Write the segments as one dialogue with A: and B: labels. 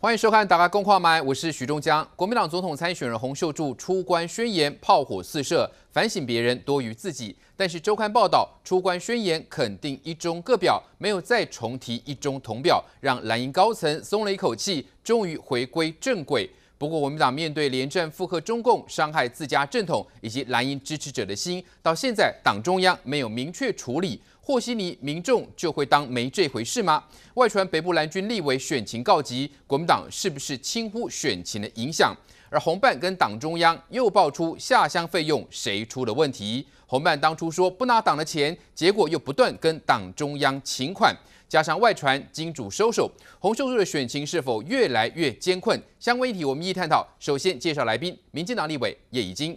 A: 欢迎收看《打开工话麦》，我是徐中江。国民党总统参选人洪秀柱出关宣言，炮火四射，反省别人多于自己。但是周刊报道，出关宣言肯定一中各表，没有再重提一中同表，让蓝营高层松了一口气，终于回归正轨。不过，国民党面对连政附和中共伤害自家正统以及蓝营支持者的心，到现在党中央没有明确处理，霍稀尼民众就会当没这回事吗？外传北部蓝军立委选情告急，国民党是不是轻忽选情的影响？而红办跟党中央又爆出下乡费用谁出了问题？红办当初说不拿党的钱，结果又不断跟党中央请款。加上外传金主收手，洪秀柱的选情是否越来越艰困？相关议题我们一一探讨。首先介绍来宾，民进党立委叶宜津，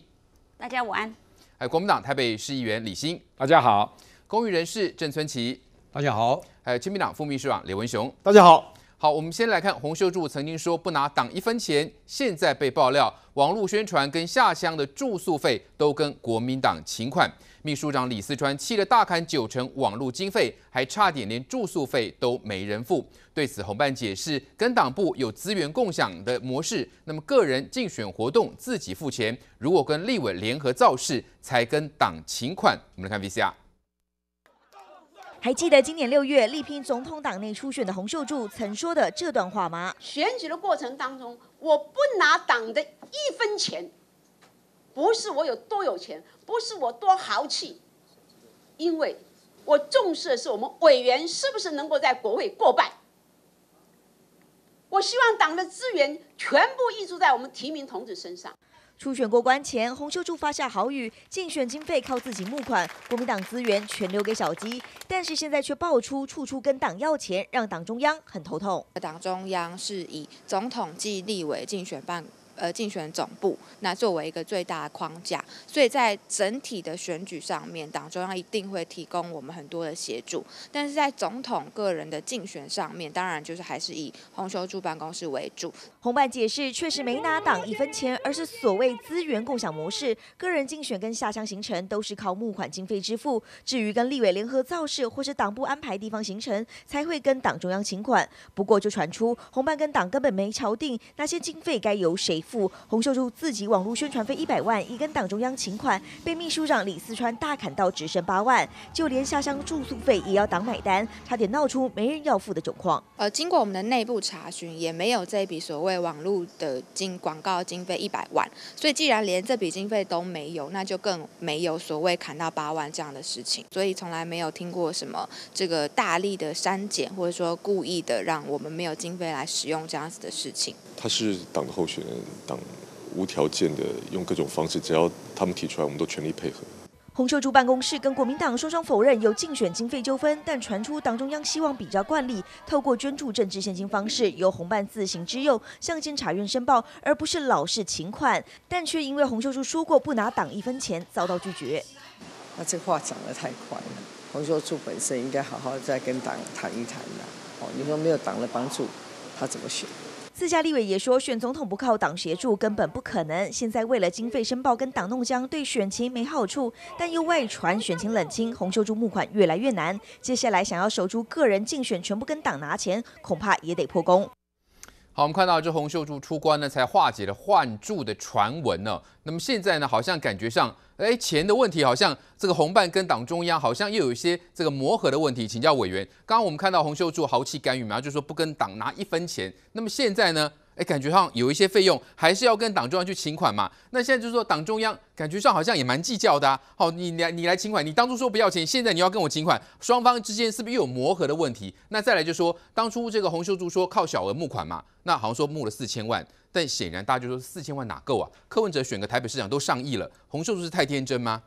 A: 大家午安。还有国民党台北市议员李欣，大家好。公余人士郑村奇，大家好。还有亲民党副秘书长刘文雄，大家好。好，我们先来看洪秀柱曾经说不拿党一分钱，现在被爆料网络宣传跟下乡的住宿费都跟国民党请款。秘书长李四川气得大砍九成网络经费，还差点连住宿费都没人付。对此，洪办解释跟党部有资源共享的模式，那么个人竞选活动自己付钱，如果跟立委联合造势，才跟党请款。我们来看 VCR。
B: 还记得今年六月力拼总统党内初选的洪秀柱曾说的这段话吗？
C: 选举的过程当中，我不拿党的一分钱。不是我有多有钱，不是我多豪气，因为，我重视的是我们委员是不是能够在国会过半。我希望党的资源全部溢注在我们提名同志身上。
B: 初选过关前，洪秀柱发下豪语，竞选经费靠自己募款，国民党资源全留给小鸡。
C: 但是现在却爆出处处跟党要钱，让党中央很头痛。党中央是以总统暨立委竞选办。呃，竞选总部那作为一个最大的框架，所以在整体的选举上面，党中央一定会提供我们很多的协助。但是在总统个人的竞选上面，当然就是还是以洪秀柱办公室为主。红办解释，确实没拿党一分钱，而是所谓资源共享模
B: 式，个人竞选跟下乡行程都是靠募款经费支付。至于跟立委联合造势或者党部安排地方行程，才会跟党中央请款。不过就传出红办跟党根本没敲定那些经费该由谁。付洪秀柱自己网络宣传费一百万，一根党中央请款被秘书长李四川大砍到只剩八万，就连下乡住宿
C: 费也要党买单，差点闹出没人要付的窘况。呃，经过我们的内部查询，也没有这笔所谓网络的经广告经费一百万，所以既然连这笔经费都没有，那就更没有所谓砍到八万这样的事情，所以从来没有听过什么这个大力的删减，或者说故意的让我们没有经费来使用这样子的事情。
D: 他是党的候选人，党无条件的用各种方式，只要他们提出来，我们都全力配合。
B: 洪秀柱办公室跟国民党双双否认有竞选经费纠纷，但传出党中央希望比较惯例，透过捐助政治现金方式由红办自行支用，向监察院申报，而不是老是请款，但却因为洪秀柱说过不拿党一分钱，遭到拒绝。那这话讲的太快了，
C: 洪秀柱本身应该好好再跟党谈一谈了。哦，你说没有党的帮助，他怎么选？
B: 自家立委也说，选总统不靠党协助根本不可能。现在为了经费申报跟党弄僵，对选情没好处，但又外传选情冷清，洪秀珠募款越来越难。接下来想要守住个人竞选，全部跟党拿钱，恐怕也得破功。
A: 我们看到这洪秀柱出关呢，才化解了换柱的传闻呢。那么现在呢，好像感觉上，哎，钱的问题好像这个红办跟党中央好像又有一些这个磨合的问题。请教委员，刚刚我们看到洪秀柱豪气干预嘛，就说不跟党拿一分钱。那么现在呢？哎，感觉上有一些费用还是要跟党中央去请款嘛。那现在就是说，党中央感觉上好像也蛮计较的。啊。好，你来你来请款，你当初说不要钱，现在你要跟我请款，双方之间是不是又有磨合的问题？那再来就说，当初这个洪秀柱说靠小额募款嘛，那好像说募了四千万，但显然大家就说四千万哪够啊？柯文哲选个台北市长都上亿了，洪秀柱是太天真吗？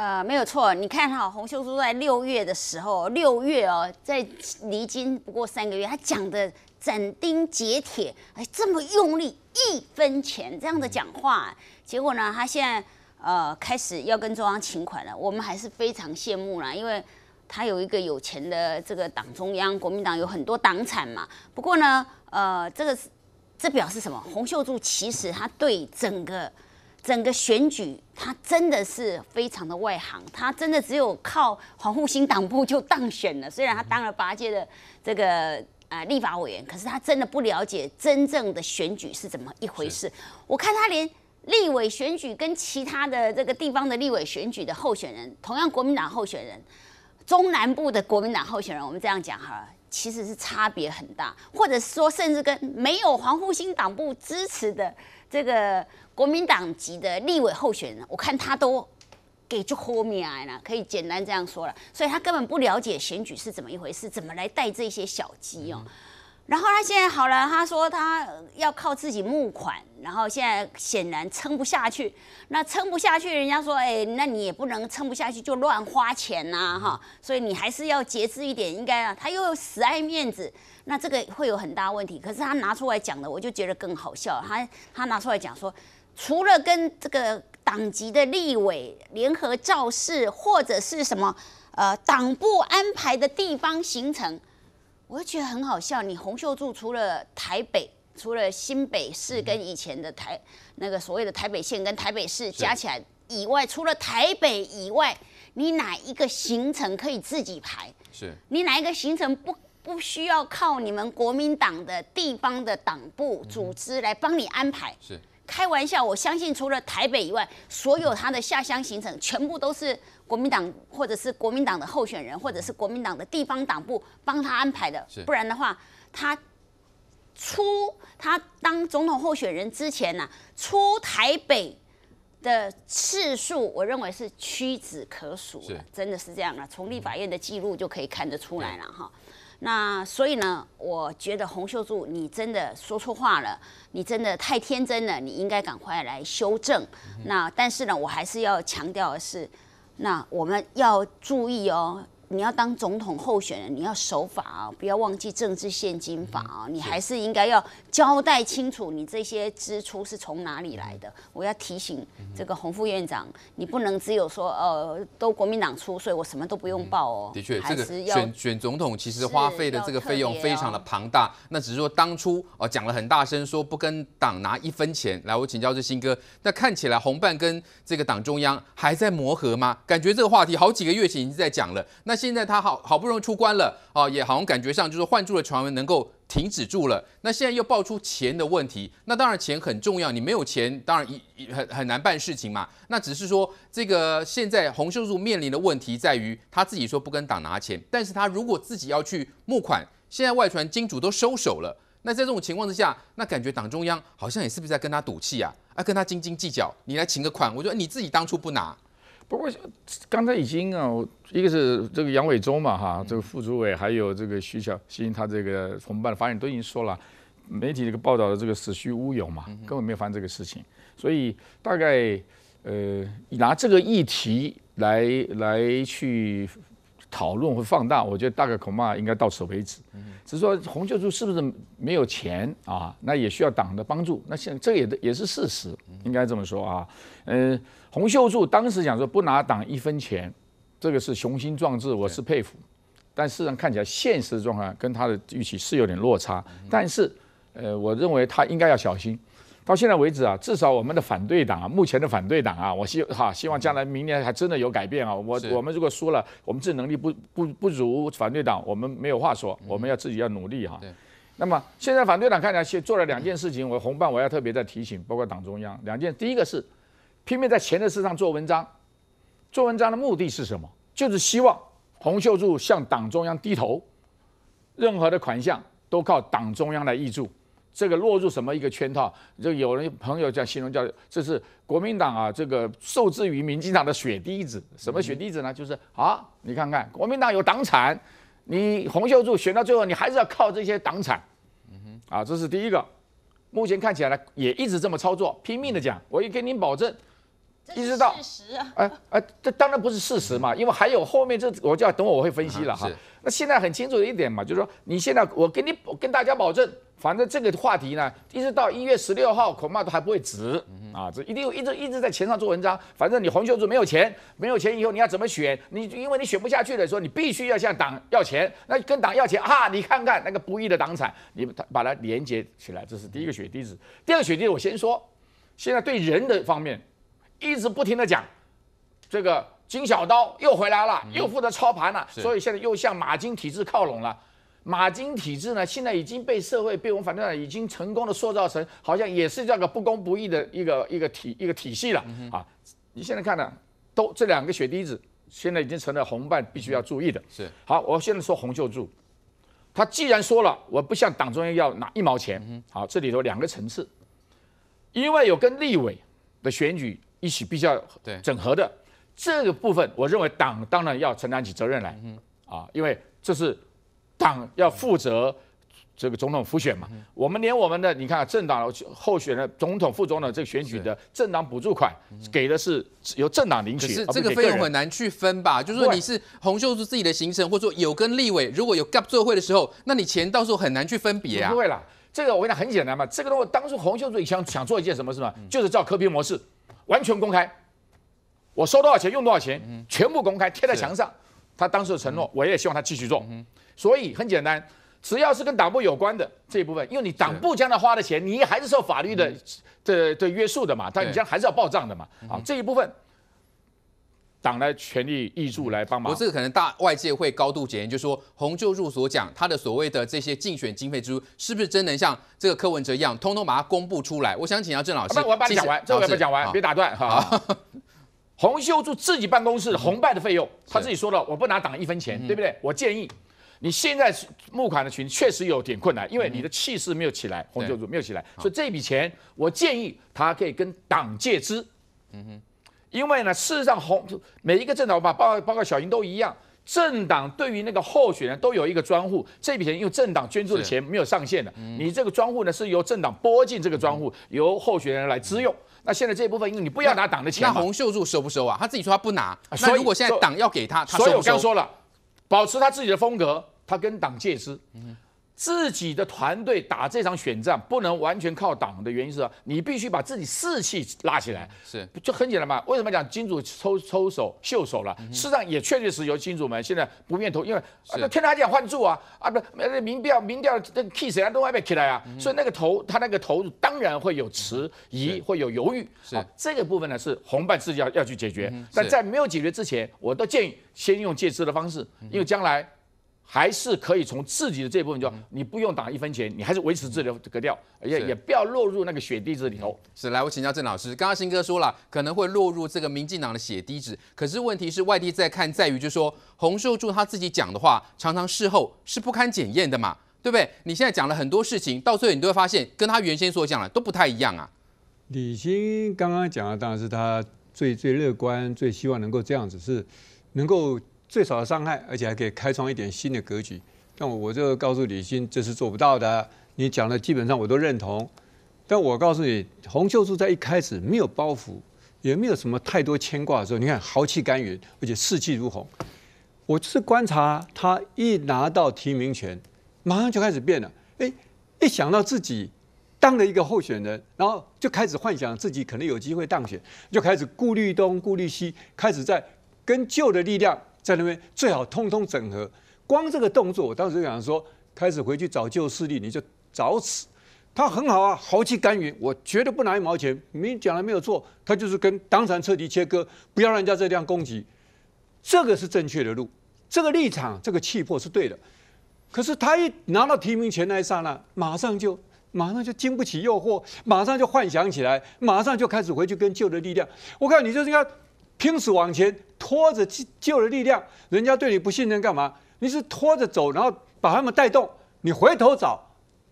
E: 呃，没有错，你看哈，洪秀柱在六月的时候，六月哦，在离京不过三个月，她讲的斩钉截铁，哎，这么用力，一分钱这样的讲话，结果呢，她现在呃开始要跟中央请款了，我们还是非常羡慕啦，因为她有一个有钱的这个党中央，国民党有很多党产嘛。不过呢，呃，这个是这表示什么？洪秀柱其实她对整个。整个选举，他真的是非常的外行，他真的只有靠黄复兴党部就当选了。虽然他当了八届的这个啊立法委员，可是他真的不了解真正的选举是怎么一回事。我看他连立委选举跟其他的这个地方的立委选举的候选人，同样国民党候选人，中南部的国民党候选人，我们这样讲哈，其实是差别很大，或者是说甚至跟没有黄复兴党部支持的这个。国民党籍的立委候选人，我看他都给就豁免来了，可以简单这样说了，所以他根本不了解选举是怎么一回事，怎么来带这些小鸡哦。然后他现在好了，他说他要靠自己募款，然后现在显然撑不下去，那撑不下去，人家说，哎，那你也不能撑不下去就乱花钱呐，哈，所以你还是要节制一点，应该啊。他又死爱面子，那这个会有很大问题。可是他拿出来讲的，我就觉得更好笑，他他拿出来讲说。除了跟这个党籍的立委联合造势，或者是什么呃党部安排的地方行程，我就觉得很好笑。你洪秀柱除了台北，除了新北市跟以前的台那个所谓的台北县跟台北市加起来以外，除了台北以外，你哪一个行程可以自己排？是你哪一个行程不不需要靠你们国民党的地方的党部组织来帮你安排？是。开玩笑，我相信除了台北以外，所有他的下乡行程全部都是国民党或者是国民党的候选人或者是国民党的地方党部帮他安排的。不然的话，他出他当总统候选人之前呢，出台北的次数，我认为是屈指可数的。真的是这样啊，从立法院的记录就可以看得出来了哈。那所以呢，我觉得洪秀柱，你真的说错话了，你真的太天真了，你应该赶快来修正。那但是呢，我还是要强调的是，那我们要注意哦。你要当总统候选人，你要守法啊，不要忘记政治现金法啊。你还是应该要交代清楚，你这些支出是从哪里来的。我要提醒这个洪副院长，你不能只有说呃，都国民党出，所以我什么都不用报哦。的确，这个选
A: 选总统其实花费的这个费用非常的庞大。那只是说当初哦讲了很大声，说不跟党拿一分钱来。我请教这新哥，那看起来红办跟这个党中央还在磨合吗？感觉这个话题好几个月前已经在讲了。那现在他好好不容易出关了哦，也好像感觉上就是换住的传闻能够停止住了。那现在又爆出钱的问题，那当然钱很重要，你没有钱当然很很难办事情嘛。那只是说这个现在洪秀柱面临的问题在于他自己说不跟党拿钱，但是他如果自己要去募款，现在外传金主都收手了。那在这种情况之下，那感觉党中央好像也是不是在跟他赌气啊？啊，跟他斤斤计较，你来请个款，我说你自己当初不拿。
F: 不过刚才已经啊，一个是这个杨伟忠嘛哈，这个副主委还有这个徐小新他这个同伴的发言都已经说了，媒体这个报道的这个子虚乌有嘛，根本没有发生这个事情。所以大概呃拿这个议题来来去讨论或放大，我觉得大概恐怕应该到此为止。只是说洪秀柱是不是没有钱啊？那也需要党的帮助，那现这也也是事实，应该这么说啊，嗯。洪秀柱当时讲说不拿党一分钱，这个是雄心壮志，我是佩服。但事实上看起来现实状况跟他的预期是有点落差。但是，呃，我认为他应该要小心。到现在为止啊，至少我们的反对党啊，目前的反对党啊，我希哈希望将来明年还真的有改变啊。我我们如果说了，我们自己能力不不不如反对党，我们没有话说，我们要自己要努力哈。那么现在反对党看起来先做了两件事情，我红办我要特别再提醒，包括党中央两件，第一个是。拼命在钱的事上做文章，做文章的目的是什么？就是希望洪秀柱向党中央低头，任何的款项都靠党中央来挹注。这个落入什么一个圈套？就有人朋友叫新形容，叫这是国民党啊，这个受制于民进党的血滴子。什么血滴子呢？就是啊，你看看国民党有党产，你洪秀柱选到最后，你还是要靠这些党产。嗯哼，啊，这是第一个。目前看起来也一直这么操作，拼命的讲，我也跟您保证。一直到，哎哎，这当然不是事实嘛，因为还有后面这，我就要等我会分析了哈。那现在很清楚的一点嘛，就是说你现在我给你跟大家保证，反正这个话题呢，一直到一月十六号恐怕都还不会止啊，这一定一直一直在钱上做文章。反正你洪秀柱没有钱，没有钱以后你要怎么选？你因为你选不下去的时候，你必须要向党要钱，那跟党要钱啊，你看看那个不义的党产，你它把它连接起来，这是第一个血滴子。第二个血滴，子我先说，现在对人的方面。一直不停的讲，这个金小刀又回来了，又负责操盘了，所以现在又向马金体制靠拢了。马金体制呢，现在已经被社会被我们反对党已经成功的塑造成，好像也是这个不公不义的一个一个体一个体系了啊！你现在看呢，都这两个血滴子现在已经成了红办必须要注意的。是好，我现在说洪秀柱，他既然说了我不向党中央要拿一毛钱，好，这里头两个层次，因为有跟立委的选举。一起必须要整合的这个部分，我认为党当然要承担起责任来，啊，因为这是党要负责这个总统复选嘛。我们连我们的，你看政党候选的总统、副总统这个选举的政党补助款，给的是
A: 由政党领取，这个费用很难去分吧？就是说你是洪秀柱自己的行程，或者说有跟立委如果有 gap 作会的时候，那你钱到时候很难去分别啊。不会啦，这个我跟你讲很简
F: 单嘛，这个东西当初洪秀柱想想做一件什么事嘛，就是照科比模式。完全公开，我收多少钱用多少钱，全部公开贴在墙上。他当时的承诺，我也希望他继续做。所以很简单，只要是跟党部有关的这一部分，因为你党部将来花的钱，你还是受法律的、的、的约束的嘛。但你将还是要报账的嘛。啊，这一部分。
A: 党的全力挹注来帮忙，我这个可能大外界会高度检验，就说洪秀柱所讲他的所谓的这些竞选经费支出，是不是真能像这个柯文哲一样，通通把它公布出来？我想请教郑老师。那我把你讲完，郑老要讲完，别打断哈。洪秀柱自己办公室红办的费用，他自己说了，我不拿党一分钱，对不对？我建
F: 议，你现在募款的群确实有点困难，因为你的气势没有起来，洪秀柱没有起来，所以这笔钱，我建议他可以跟党借资。嗯哼。因为呢，事实上，红每一个政党，我包包括小英都一样，政党对于那个候选人都有一个专户，这笔钱因政党捐助的钱没有上限的，你这个专户呢是由政党拨进这个专户，由候选人来支用。那现在这部分，因为你不要拿党的钱，那洪秀柱收不收啊？他自己说他不拿，以如果现在党要给他，所以我刚说了，保持他自己的风格，他跟党借支。自己的团队打这场选战，不能完全靠党的原因是你必须把自己士气拉起来，是就很简单嘛？为什么讲金主抽抽手袖手了？事实上也确实是由金主们现在不愿投，因为那天他讲换注啊，啊不，那民调民调那替谁啊都外面起来啊，所以那个投他那个投当然会有迟疑，会有犹豫。是这个部分呢是红办自己要要去解决，但在没有解决之前，我都建议先用借支的方式，因为将来。还是可以从自己的这部分，就你不用打一分钱，你还是维持自己的格调，
A: 也也不要落入那个血滴子里头。是，来我请教郑老师，刚刚新哥说了，可能会落入这个民进党的血滴子，可是问题是外地在看在于，就是说洪秀柱他自己讲的话，常常事后是不堪检验的嘛，对不对？你现在讲了很多事情，到最后你都会发现，跟他原先所讲的都不太一样啊。
G: 李欣刚刚讲的当然是他最最乐观、最希望能够这样子，是能够。最少的伤害，而且还可以开创一点新的格局。但我就告诉李欣，这是做不到的。你讲的基本上我都认同，但我告诉你，洪秀柱在一开始没有包袱，也没有什么太多牵挂的时候，你看豪气干云，而且士气如虹。我就是观察他一拿到提名权，马上就开始变了。哎，一想到自己当了一个候选人，然后就开始幻想自己可能有机会当选，就开始顾虑东顾虑西，开始在跟旧的力量。在那边最好通通整合，光这个动作，我当时想说，开始回去找旧势力，你就找死。他很好啊，豪气干云，我觉得不拿一毛钱，你讲了没有错，他就是跟当场彻底切割，不要让人家这辆攻击，这个是正确的路，这个立场，这个气魄是对的。可是他一拿到提名权那一刹那，马上就马上就经不起诱惑，马上就幻想起来，马上就开始回去跟旧的力量。我看你就是应该。拼死往前拖着旧的力量，人家对你不信任干嘛？你是拖着走，然后把他们带动。你回头找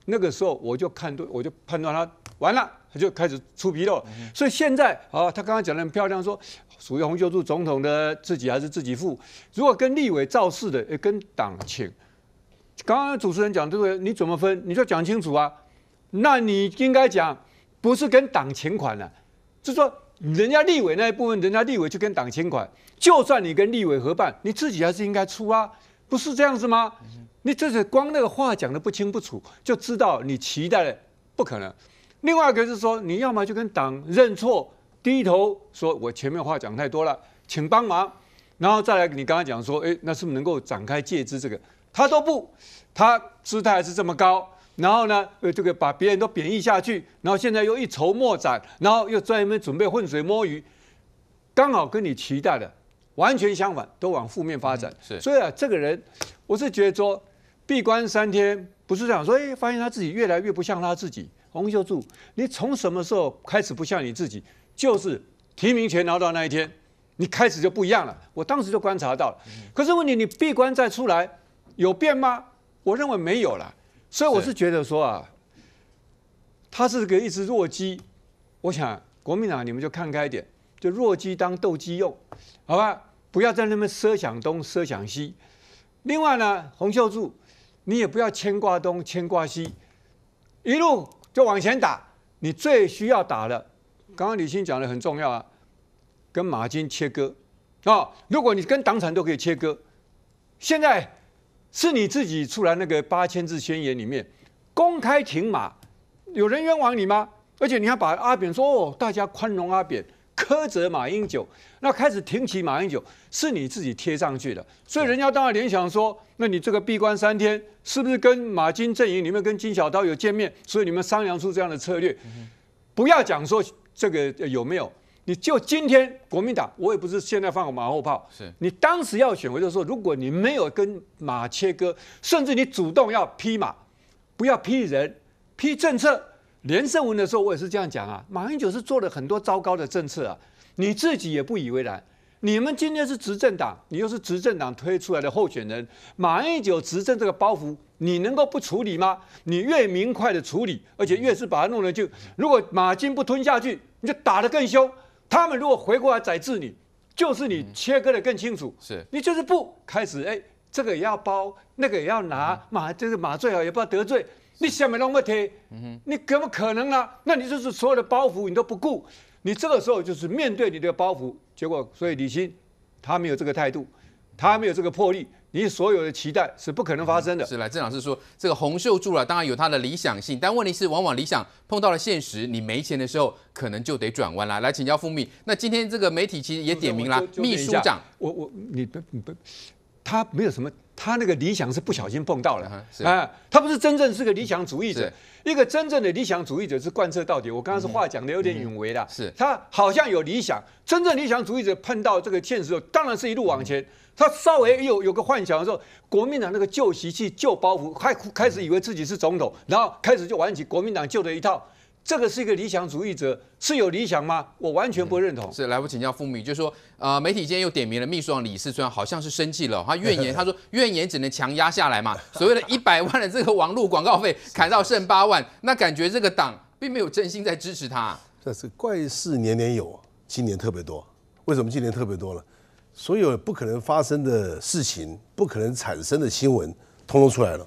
G: 那个时候，我就看，对，我就判断他完了，他就开始出纰漏。所以现在啊，他刚刚讲的很漂亮，说属于洪秀柱总统的自己还是自己付，如果跟立委造势的，跟党请。刚刚主持人讲这个，你怎么分？你就讲清楚啊。那你应该讲不是跟党请款的，就说。人家立委那一部分，人家立委就跟党签款，就算你跟立委合办，你自己还是应该出啊，不是这样子吗？你这是光那个话讲的不清不楚，就知道你期待的不可能。另外一个是说，你要么就跟党认错，低头说我前面话讲太多了，请帮忙，然后再来你刚刚讲说，哎，那是不是能够展开借资这个，他都不，他姿态是这么高。然后呢，呃，这个把别人都贬抑下去，然后现在又一筹莫展，然后又专门准备浑水摸鱼，刚好跟你期待的完全相反，都往负面发展。是，所以啊，这个人，我是觉得说，闭关三天不是这样，说，哎，发现他自己越来越不像他自己。洪秀柱，你从什么时候开始不像你自己？就是提名前拿到那一天，你开始就不一样了。我当时就观察到了。可是问题，你闭关再出来有变吗？我认为没有了。所以我是觉得说啊，他是个一只弱鸡，我想国民党你们就看开点，就弱鸡当斗鸡用，好吧？不要在那边奢想东奢想西。另外呢，洪秀柱，你也不要牵挂东牵挂西，一路就往前打。你最需要打的，刚刚李欣讲的很重要啊，跟马军切割啊。如果你跟党产都可以切割，现在。是你自己出来那个八千字宣言里面公开停马，有人冤枉你吗？而且你还把阿扁说哦，大家宽容阿扁，苛责马英九，那开始挺起马英九，是你自己贴上去的，所以人家当然联想说，那你这个闭关三天，是不是跟马金阵营里面跟金小刀有见面，所以你们商量出这样的策略？不要讲说这个有没有。你就今天国民党，我也不是现在放马后炮。是你当时要选，我就说，如果你没有跟马切割，甚至你主动要批马，不要批人，批政策。连胜文的时候，我也是这样讲啊。马英九是做了很多糟糕的政策啊，你自己也不以为然。你们今天是执政党，你又是执政党推出来的候选人，马英九执政这个包袱，你能够不处理吗？你越明快的处理，而且越是把它弄得就，如果马金不吞下去，你就打得更凶。他们如果回过来宰治你，就是你切割的更清楚。是，你就是不开始，哎，这个也要包，那个也要拿，麻就是麻最好，也不要得罪。你想没都么贴，你怎么可能呢？那你就是所有的包袱你都不顾，你这个时候就是面对你的包袱，结果所以李欣他没有这个态度，他没有这个魄力。你所有的期待
A: 是不可能发生的。是来，郑老师说这个洪秀柱啊，当然有他的理想性，但问题是往往理想碰到了现实，你没钱的时候，可能就得转弯了。来请教副秘，那今天这个媒体其
G: 实也点名了秘书长，我我你不你不，他没有什么。他那个理想是不小心碰到了，哎，他不是真正是个理想主义者。一个真正的理想主义者是贯彻到底。我刚刚是话讲的有点隐微了，是他好像有理想。真正理想主义者碰到这个现实，当然是一路往前。他稍微有有个幻想的时候，国民党那个旧习气、旧包袱，开开始以为自己是总统，然后开始就玩起国民党旧的一套。这个是一个理想主义者，是有理想吗？我完全不认同。是来不请教父女，就
A: 说啊，媒体今天又点名了秘书长李世川，好像是生气了，他怨言，他说怨言只能强压下来嘛。所谓的一百万的这个网络广告费 砍到剩八万，那感觉这个党并没有真心在支持他。
D: 这是怪事，年年有，今年特别多。为什么今年特别多了？所有不可能发生的事情，不可能产生的新闻，通通出来了。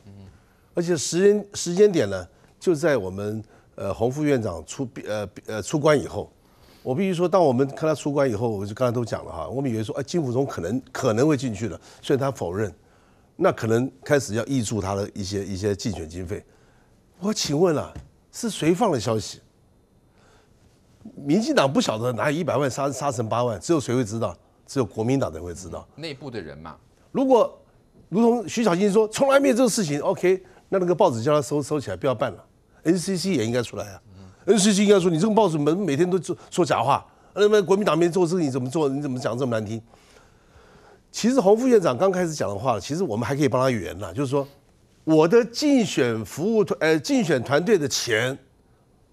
D: 而且时间时间点呢，就在我们。呃，洪副院长出呃呃出关以后，我必须说，当我们看他出关以后，我就刚才都讲了哈，我们以为说，哎，金辅中可能可能会进去了，虽然他否认，那可能开始要挹注他的一些一些竞选经费。我请问了，是谁放的消息？民进党不晓得哪有一百万杀杀成八万，只有谁会知道？只有国民党才会知道。内部的人嘛。如果如同徐小清说，从来没有这个事情，OK，那那个报纸叫他收收起来，不要办了。NCC 也应该出来啊。n c c 应该说你这个报纸每每天都说假话，那国民党没做事，你怎么做？你怎么讲这么难听？其实洪副院长刚开始讲的话，其实我们还可以帮他圆了，就是说我的竞选服务团呃竞选团队的钱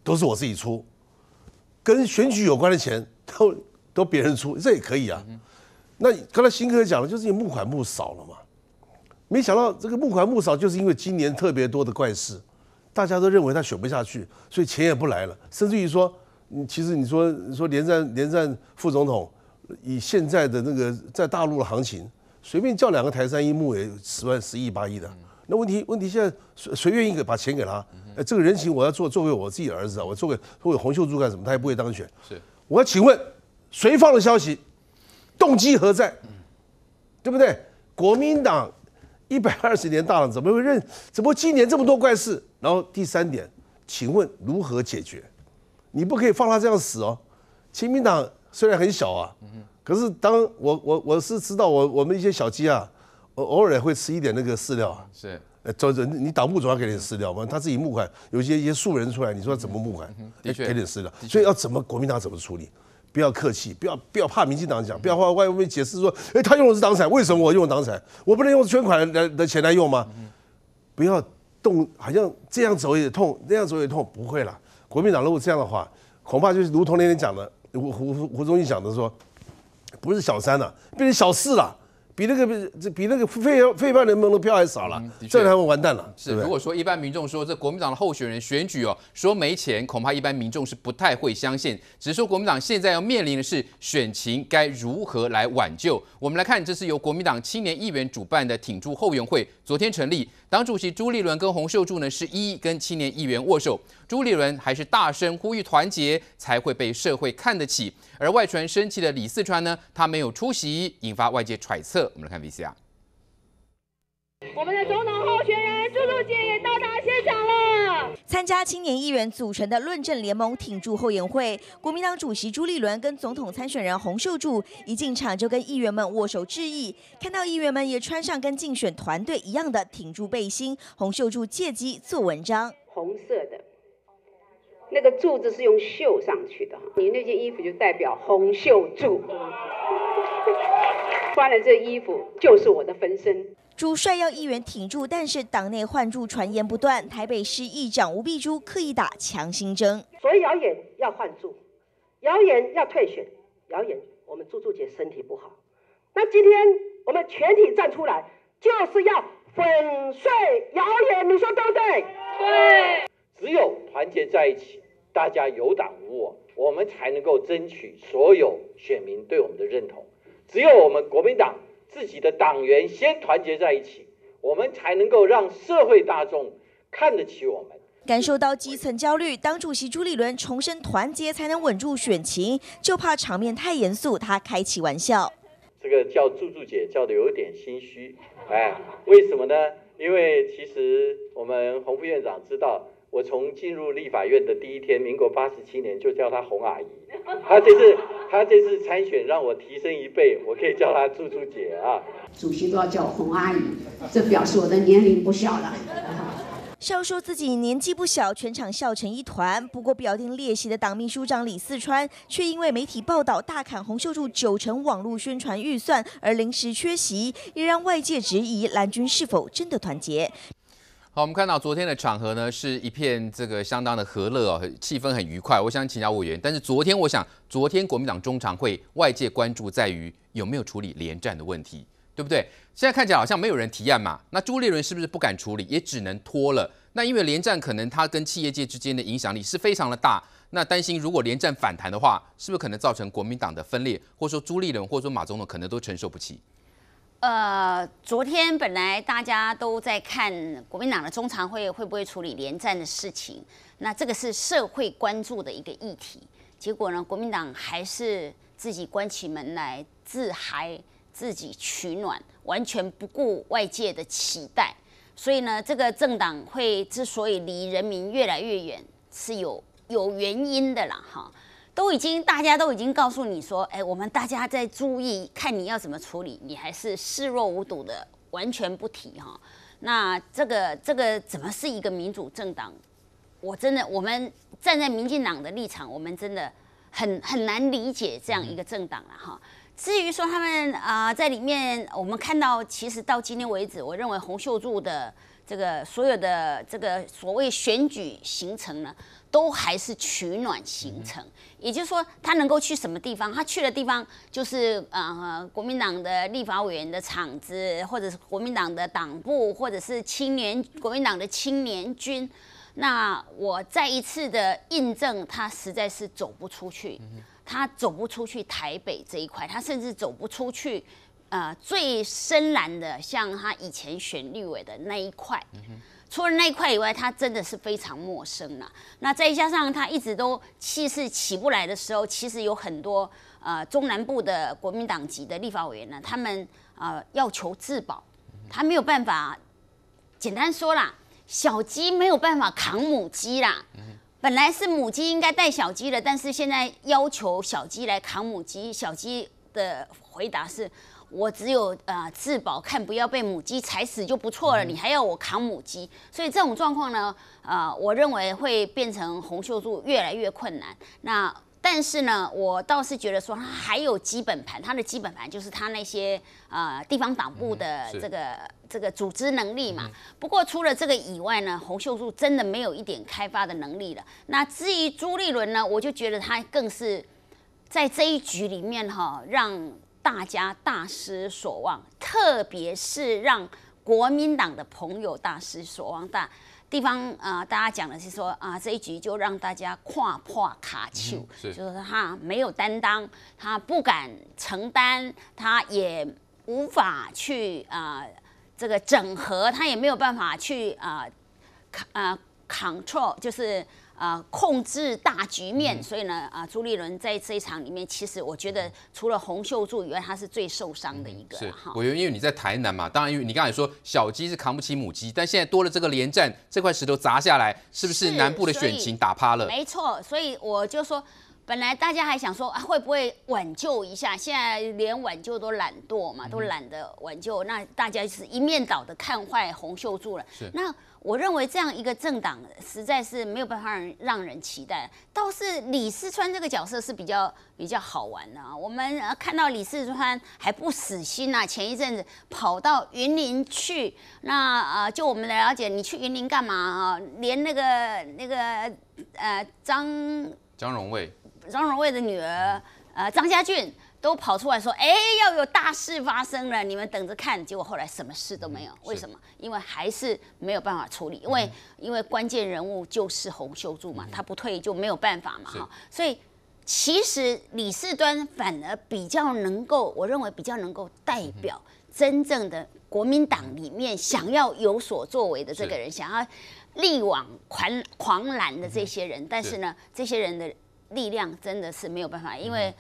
D: 都是我自己出，跟选举有关的钱都都别人出，这也可以啊。那刚才新哥讲了，就是你募款募少了嘛，没想到这个募款募少，就是因为今年特别多的怪事。大家都认为他选不下去，所以钱也不来了，甚至于说，你其实你说你说连战连战副总统，以现在的那个在大陆的行情，随便叫两个台山一木也十万十亿八亿的，那问题问题现在谁谁愿意给把钱给他？哎，这个人情我要做作为我自己儿子啊，我做个作为洪秀柱干什么？他也不会当选。是，我请问，谁放的消息？动机何在？对不对？国民党。一百二十年大了，怎么会认？怎么今年这么多怪事？然后第三点，请问如何解决？你不可以放他这样死哦。亲民党虽然很小啊，可是当我我我是知道，我我们一些小鸡啊，偶偶尔也会吃一点那个饲料啊。是。呃，走走，你打木总要给点饲料吗？他自己募款，有些一些素人出来，你说怎么募款？的确，给点饲料。所以要怎么国民党怎么处理？不要客气，不要不要怕。民进党讲，不要外外面解释说，哎，他用的是党产，为什么我用党产？我不能用捐款来的钱来用吗？不要动，好像这样走也痛，那样走也痛。不会了，国民党如果这样的话，恐怕就是如同那天讲的，胡胡胡忠义讲的说，不是小三了，变成小四了。比那个比比那个非非泛联盟的票还少了，这他们完蛋了。是如果
A: 说一般民众说这国民党的候选人选举哦，说没钱，恐怕一般民众是不太会相信。只是说国民党现在要面临的是选情该如何来挽救。我们来看，这是由国民党青年议员主办的挺住后援会昨天成立。党主席朱立伦跟洪秀柱呢是一跟青年议员握手，朱立伦还是大声呼吁团结才会被社会看得起，而外传生气的李四川呢他没有出席，引发外界揣测。我们来看 VCR。
C: 我们的总统
B: 候选人朱陆姐也到
C: 达现场了。
B: 参加青年议员组成的“论证联盟”挺住后援会，国民党主席朱立伦跟总统参选人洪秀柱一进场就跟议员们握手致意。看到议员们也穿上跟竞选团队一样的挺住背心，洪秀柱借机做文章。
C: 红色的那个柱子是用绣上去的，你那件衣服就代表洪秀柱，穿了这衣服就是我的分身。主帅要议员
B: 挺住，但是党内换柱传言不断。台北市议长吴碧珠刻意打强心针，
C: 所以谣言要换柱，谣言要退选，谣言我们朱朱姐身体不好。那今天我们全体站出来，就是要粉碎谣言，你说对不对？
G: 对，只有团结在一起，大家有党无我，我们才能够争取所有选民对我们的认同。只有我们国民党。自己的党员先团结在一起，我们才能够让社会大众看得起我们。
B: 感受到基层焦虑，党主席朱立伦重申团结才能稳住选情，就怕场面太严肃，他开起玩笑。
G: 这个叫柱柱姐叫的有点心虚，哎，为什么呢？因为其实我们洪副院长知道。我从进入立法院的第一天，民国八十七年，就叫她红阿姨。她这次，她这次参选让我提升一倍，我可以叫她叔叔姐啊。
C: 主席都要叫红阿姨，这表示我的
B: 年龄不小了。笑说自己年纪不小，全场笑成一团。不过，表定列席的党秘书长李四川，却因为媒体报道大砍洪秀柱九成网络宣传预算而临时缺席，也让外界质疑蓝军是否真的
A: 团结。好，我们看到昨天的场合呢，是一片这个相当的和乐哦，气氛很愉快。我想请教委员，但是昨天我想，昨天国民党中常会外界关注在于有没有处理连战的问题，对不对？现在看起来好像没有人提案嘛，那朱立伦是不是不敢处理，也只能拖了？那因为连战可能他跟企业界之间的影响力是非常的大，那担心如果连战反弹的话，是不是可能造成国民党的分裂，或者说朱立伦，或者说马总统可能都承受不起？
E: 呃，昨天本来大家都在看国民党的中常会会不会处理连战的事情，那这个是社会关注的一个议题。结果呢，国民党还是自己关起门来自嗨、自己取暖，完全不顾外界的期待。所以呢，这个政党会之所以离人民越来越远，是有有原因的啦，哈。都已经大家都已经告诉你说，哎，我们大家在注意看你要怎么处理，你还是视若无睹的，完全不提哈。那这个这个怎么是一个民主政党？我真的，我们站在民进党的立场，我们真的很很难理解这样一个政党了哈。至于说他们啊，在里面我们看到，其实到今天为止，我认为洪秀柱的这个所有的这个所谓选举形成呢。都还是取暖行程，也就是说，他能够去什么地方？他去的地方就是呃，国民党的立法委员的场子，或者是国民党的党部，或者是青年国民党的青年军。那我再一次的印证，他实在是走不出去，他走不出去台北这一块，他甚至走不出去呃最深蓝的，像他以前选绿委的那一块。除了那一块以外，他真的是非常陌生了。那再加上他一直都气势起不来的时候，其实有很多呃中南部的国民党籍的立法委员呢，他们呃要求自保，他没有办法。简单说啦，小鸡没有办法扛母鸡啦。本来是母鸡应该带小鸡的，但是现在要求小鸡来扛母鸡，小鸡的回答是。我只有呃自保，看不要被母鸡踩死就不错了，你还要我扛母鸡，所以这种状况呢，呃，我认为会变成洪秀柱越来越困难。那但是呢，我倒是觉得说他还有基本盘，他的基本盘就是他那些呃地方党部的这个这个组织能力嘛。不过除了这个以外呢，洪秀柱真的没有一点开发的能力了。那至于朱立伦呢，我就觉得他更是在这一局里面哈让。大家大失所望，特别是让国民党的朋友大失所望。大地方啊，大家讲的是说啊，这一局就让大家跨破卡丘，就是他没有担当，他不敢承担，他也无法去啊这个整合，他也没有办法去啊抗啊 control，就是。啊，控制大局面，所以呢，啊，朱立伦在这一场里面，其实我觉得除了洪秀柱以外，他是最受伤的一
A: 个。是，我因为你在台南嘛，当然，因为你刚才说小鸡是扛不起母鸡，但现在多了这个连战这块石头砸下来，是不是南部的选情打趴了？没
E: 错，所以我就说。本来大家还想说啊，会不会挽救一下？现在连挽救都懒惰嘛，都懒得挽救。那大家是一面倒的看坏洪秀柱了。是。那我认为这样一个政党，实在是没有办法让人期待。倒是李四川这个角色是比较比较好玩的啊。我们看到李四川还不死心啊，前一阵子跑到云林去。那啊，就我们的了解，你去云林干嘛啊？连那个那个呃张
A: 江荣卫。
E: 张荣卫的女儿，呃，张家俊都跑出来说：“哎，要有大事发生了，你们等着看。”结果后来什么事都没有，为什么？因为还是没有办法处理，因为因为关键人物就是洪秀柱嘛，他不退就没有办法嘛，哈。所以其实李世端反而比较能够，我认为比较能够代表真正的国民党里面想要有所作为的这个人，想要力挽狂狂澜的这些人。但是呢，这些人的。力量真的是没有办法，因为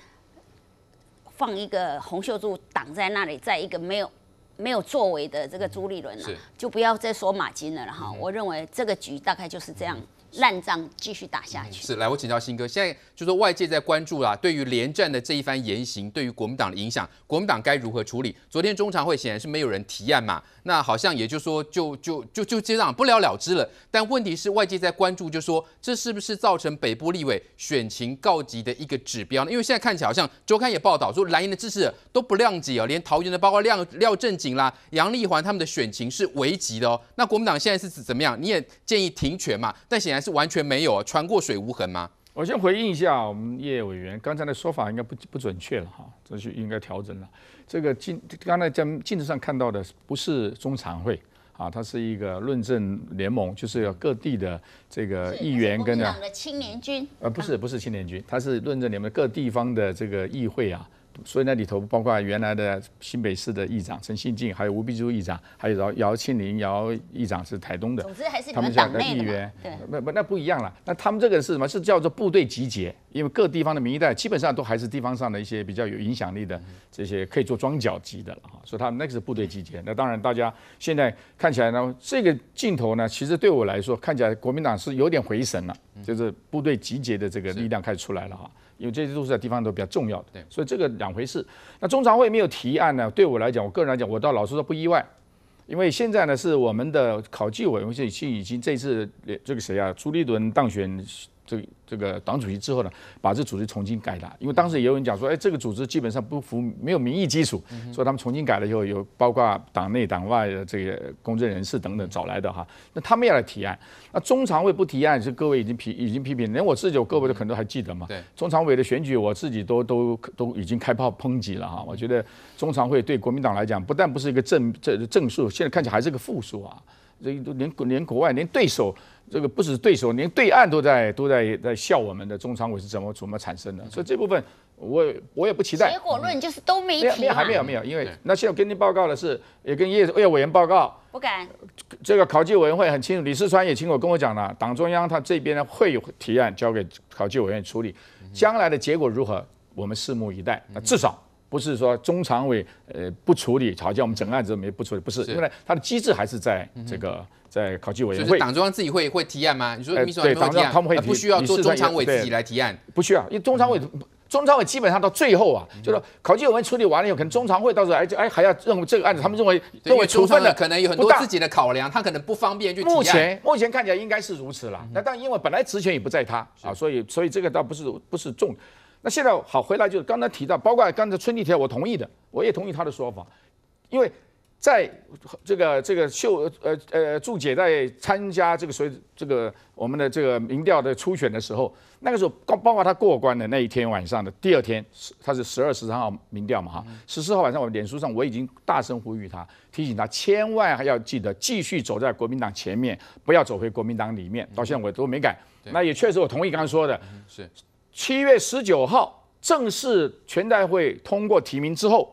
E: 放一个洪秀柱挡在那里，在一个没有没有作为的这个朱立伦了，就不要再说马金了了哈。我认为这个局大概就是这样。烂仗继续打下去。
A: 是，来我请教新哥，现在就说外界在关注啦，对于连战的这一番言行，对于国民党的影响，国民党该如何处理？昨天中常会显然是没有人提案嘛，那好像也就说，就就就就这样不了了之了。但问题是，外界在关注，就说这是不是造成北波立委选情告急的一个指标呢？因为现在看起来好像周刊也报道说，蓝营的支持者都不谅解哦，连桃园的，包括廖廖正景啦、杨丽环他们的选情是危急的哦。那国民党现在是指怎么样？你也建议停权嘛，但显然。是完全没有啊，船过水无痕吗？
F: 我先回应一下，我们叶委员刚才的说法应该不不准确了哈，这就应该调整了。这个镜刚才在镜子上看到的不是中产会啊，它是一个论证联盟，就是各地的这个议员跟的
E: 青年军
F: 呃，不是不是青年军，它是论证联盟各地方的这个议会啊。所以那里头包括原来的新北市的议长陈信进，还有吴碧珠议长，还有姚姚庆林姚议长是台东的，总之还是他们两个议员，对，不不那不一样了。那他们这个是什么？是叫做部队集结，因为各地方的民意代表基本上都还是地方上的一些比较有影响力的这些可以做装甲级的了哈。所以他们那个是部队集结。那当然大家现在看起来呢，这个镜头呢，其实对我来说看起来国民党是有点回神了，就是部队集结的这个力量开始出来了哈。因为这些都是在地方都比较重要的，所以这个两回事。那中常会没有提案呢？对我来讲，我个人来讲，我倒老实说不意外，因为现在呢是我们的考纪委，而且已经这次这个谁啊，朱立伦当选。这这个党主席之后呢，把这组织重新改了，因为当时也有人讲说，哎，这个组织基本上不服，没有民意基础，所以他们重新改了以后，有包括党内党外的这些公正人士等等找来的哈，那他们要来提案，那中常会不提案是各位已经批已经批评，连我自己我各位都可能都还记得嘛。对，中常委的选举我自己都都都已经开炮抨击了哈，我觉得中常会对国民党来讲，不但不是一个正正正数，现在看起来还是个负数啊，所以连国连国外连对手。这个不止对手，连对岸都在都在在笑我们的中常委是怎么怎么产生的。所以这部分我我也不期待。结果
E: 论就是都没。还没有，还没
F: 有，因为那现在跟您报告的是，也跟业业委员报告。不敢。这个考纪委员会很清楚，李世川也亲口跟我讲了，党中央他这边会有提案交给考纪委员处理，将来的结果如何，我们拭目以待。那至少不是说中常委呃不处理，吵架我们整案子没不处理，不是因为他的机制还是在这
A: 个。在考纪委员就是党中央自己会会提案吗？你说秘书长他们会提不需要做中常委自己来提案，
F: 不需要，因为中常委，中常委基本上到最后啊，就是考纪委员处理完了以后，可能中常会到时候哎就哎还要认为这个案子，他们认为认为处分的，可能有很多自己的考量，他
A: 可能不方便去提案。目前
F: 目前看起来应该是如此了。那但因为本来职权也不在他啊，所以所以这个倒不是不是重。那现在好回来，就是刚才提到，包括刚才春丽提到，我同意的，我也同意他的说法，因为。在这个这个秀呃呃祝姐在参加这个以这个我们的这个民调的初选的时候，那个时候包包括他过关的那一天晚上的第二天，他是十二十三号民调嘛哈，十四号晚上我脸书上我已经大声呼吁他，提醒他千万还要记得继续走在国民党前面，不要走回国民党里面。到现在我都没改。那也确实，我同意刚才说的，是七月十九号正式全代会通过提名之后，